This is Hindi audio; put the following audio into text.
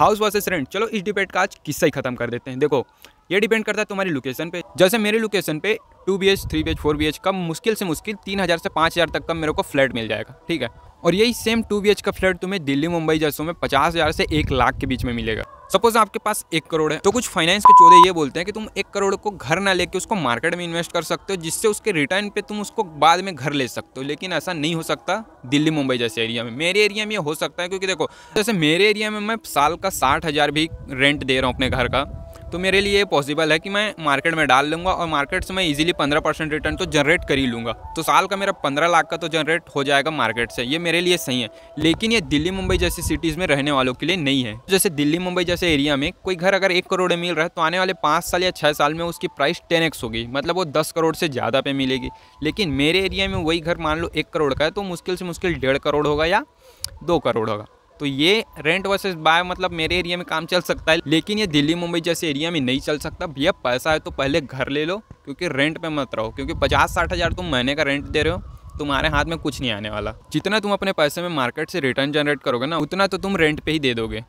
हाउस वर्सेस रेंट चलो इस डिबेट का आज किस्सा ही खत्म कर देते हैं देखो ये डिपेंड करता है तुम्हारी लोकेशन पे जैसे मेरे लोकेशन पे two B H three B H four B H का मुश्किल से मुश्किल तीन हज़ार से पाँच हज़ार तक का मेरे को फ्लैट मिल जाएगा ठीक है और यही सेम टू बी एच का फ्लैट तुम्हें दिल्ली मुंबई जैसों में पचास हज़ार से एक लाख के बीच में मिलेगा सपोज आपके पास एक करोड़ है तो कुछ फाइनेंस के चौधे ये बोलते हैं कि तुम एक करोड़ को घर ना लेके उसको मार्केट में इन्वेस्ट कर सकते हो जिससे उसके रिटर्न पे तुम उसको बाद में घर ले सकते हो लेकिन ऐसा नहीं हो सकता दिल्ली मुंबई जैसे एरिया में मेरे एरिया में ये हो सकता है क्योंकि देखो जैसे मेरे एरिया में मैं साल का साठ भी रेंट दे रहा हूँ अपने घर का तो मेरे लिए ये पॉसिबल है कि मैं मार्केट में डाल लूँगा और मार्केट से मैं इजीली पंद्रह परसेंट रिटर्न तो जनरेट कर ही लूँगा तो साल का मेरा पंद्रह लाख का तो जनरेट हो जाएगा मार्केट से ये मेरे लिए सही है लेकिन ये दिल्ली मुंबई जैसी सिटीज़ में रहने वालों के लिए नहीं है जैसे दिल्ली मुंबई जैसे एरिया में कोई घर अगर एक करोड़ में मिल रहा है तो आने वाले पाँच साल या छः साल में उसकी प्राइस टेन होगी मतलब वो दस करोड़ से ज़्यादा पे मिलेगी लेकिन मेरे एरिया में वही घर मान लो एक करोड़ का है तो मुश्किल से मुश्किल डेढ़ करोड़ होगा या दो करोड़ होगा तो ये रेंट वर्सेस बाय मतलब मेरे एरिया में काम चल सकता है लेकिन ये दिल्ली मुंबई जैसे एरिया में नहीं चल सकता भैया पैसा है तो पहले घर ले लो क्योंकि रेंट पे मत रहो क्योंकि पचास साठ हज़ार तुम महीने का रेंट दे रहे हो तुम्हारे हाथ में कुछ नहीं आने वाला जितना तुम अपने पैसे में मार्केट से रिटर्न जनरेट करोगे ना उतना तो तुम रेंट पर ही दे दोगे